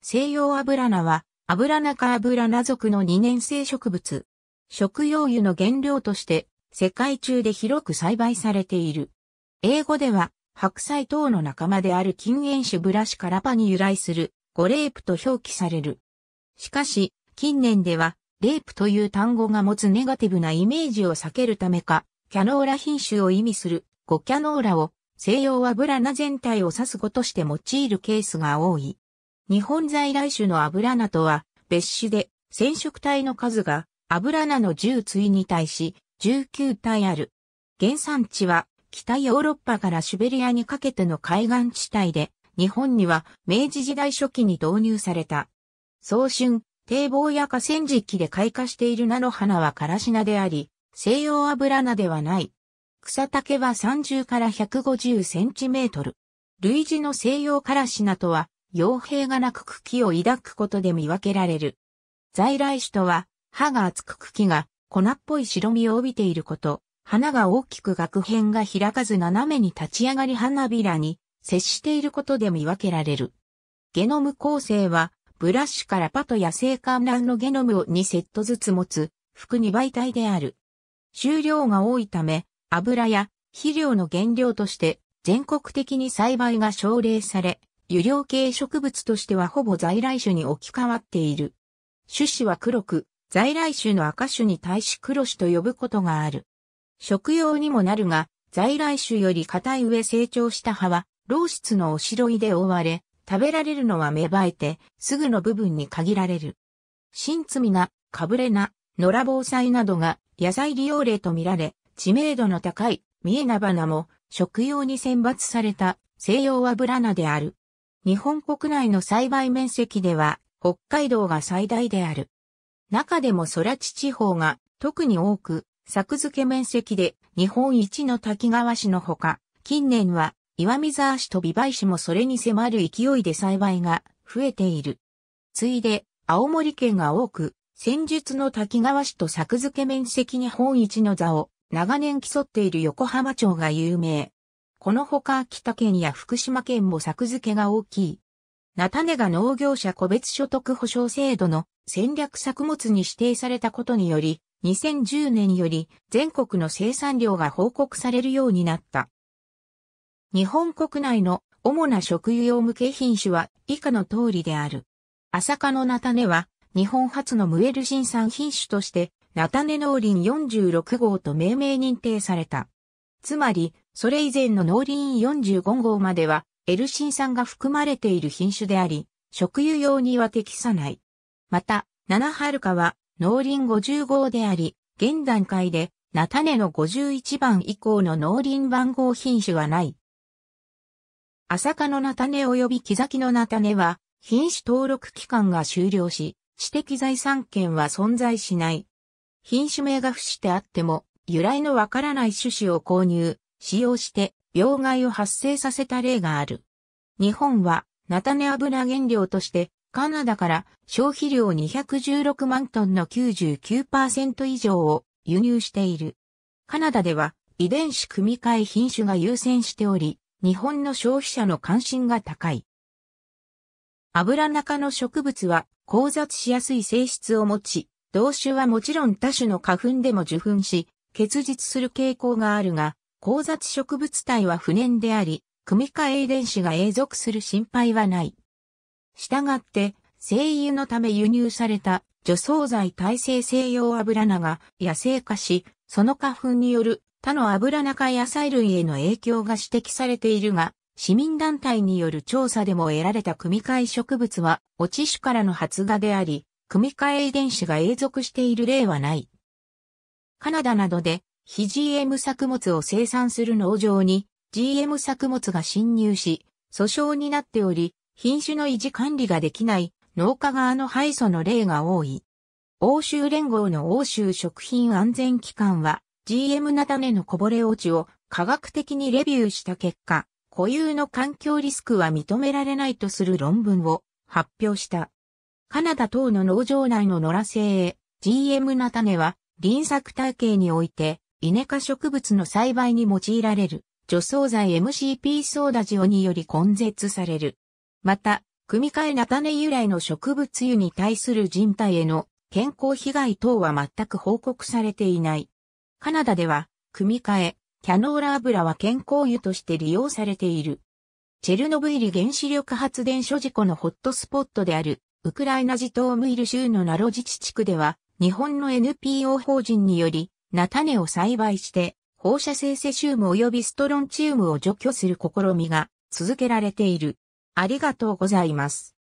西洋アブラナは、アブラナ科アブラナ属の二年生植物。食用油の原料として、世界中で広く栽培されている。英語では、白菜等の仲間である禁煙種ブラシカラパに由来する、ゴレープと表記される。しかし、近年では、レープという単語が持つネガティブなイメージを避けるためか、キャノーラ品種を意味する、ゴキャノーラを、西洋アブラナ全体を指すことして用いるケースが多い。日本在来種のアブラナとは別種で染色体の数がアブラナの10対に対し19体ある。原産地は北ヨーロッパからシベリアにかけての海岸地帯で日本には明治時代初期に導入された。早春、堤防や河川期で開花している菜の花はカラシナであり、西洋アブラナではない。草丈は30から150センチメートル。類似の西洋カラシナとは傭兵がなく茎を抱くことで見分けられる。在来種とは、歯が厚く茎が粉っぽい白身を帯びていること、花が大きく額辺が開かず斜めに立ち上がり花びらに接していることで見分けられる。ゲノム構成は、ブラッシュからパトや生。感卵のゲノムを2セットずつ持つ、服2媒体である。収量が多いため、油や肥料の原料として全国的に栽培が奨励され、油量系植物としてはほぼ在来種に置き換わっている。種子は黒く、在来種の赤種に対し黒種と呼ぶことがある。食用にもなるが、在来種より硬い上成長した葉は、老質のおしろいで覆われ、食べられるのは芽生えて、すぐの部分に限られる。新摘な、かぶれな、野良防災などが野菜利用例と見られ、知名度の高い、三重菜花も食用に選抜された西洋油菜である。日本国内の栽培面積では北海道が最大である。中でも空地地方が特に多く、作付面積で日本一の滝川市のほか、近年は岩見沢市と美梅市もそれに迫る勢いで栽培が増えている。ついで青森県が多く、戦術の滝川市と作付面積日本一の座を長年競っている横浜町が有名。このほか秋田県や福島県も作付けが大きい。菜種が農業者個別所得保障制度の戦略作物に指定されたことにより、2010年より全国の生産量が報告されるようになった。日本国内の主な食油用向け品種は以下の通りである。浅香の菜種は日本初のムエルン産品種として菜種農林46号と命名認定された。つまりそれ以前の農林45号までは、エルシン酸が含まれている品種であり、食油用には適さない。また、七はるかは、農林50号であり、現段階で、菜種の51番以降の農林番号品種はない。朝霞の菜種及び木崎の菜種は、品種登録期間が終了し、知的財産権は存在しない。品種名が付してあっても、由来のわからない種子を購入、使用して病害を発生させた例がある。日本は菜種油原料としてカナダから消費量216万トンの99%以上を輸入している。カナダでは遺伝子組み換え品種が優先しており、日本の消費者の関心が高い。油中の植物は交雑しやすい性質を持ち、同種はもちろん多種の花粉でも受粉し、結実する傾向があるが、交雑植物体は不燃であり、組み換え遺伝子が永続する心配はない。したがって、精油のため輸入された除草剤耐性西洋油菜が野生化し、その花粉による他の油菜か野菜類への影響が指摘されているが、市民団体による調査でも得られた組み換え植物は、落ち種からの発芽であり、組み換え遺伝子が永続している例はない。カナダなどで非 GM 作物を生産する農場に GM 作物が侵入し、訴訟になっており、品種の維持管理ができない農家側の敗訴の例が多い。欧州連合の欧州食品安全機関は GM な種のこぼれ落ちを科学的にレビューした結果、固有の環境リスクは認められないとする論文を発表した。カナダ等の農場内の野良性へ GM な種は輪作体系においてイネ科植物の栽培に用いられる除草剤 MCP ソーダジオにより根絶される。また、組み替え菜種由来の植物油に対する人体への健康被害等は全く報告されていない。カナダでは、組み替え、キャノーラ油は健康油として利用されている。チェルノブイリ原子力発電所事故のホットスポットである、ウクライナジトームイル州のナロジチ地区では、日本の NPO 法人により、菜種を栽培して、放射性セシウム及びストロンチウムを除去する試みが続けられている。ありがとうございます。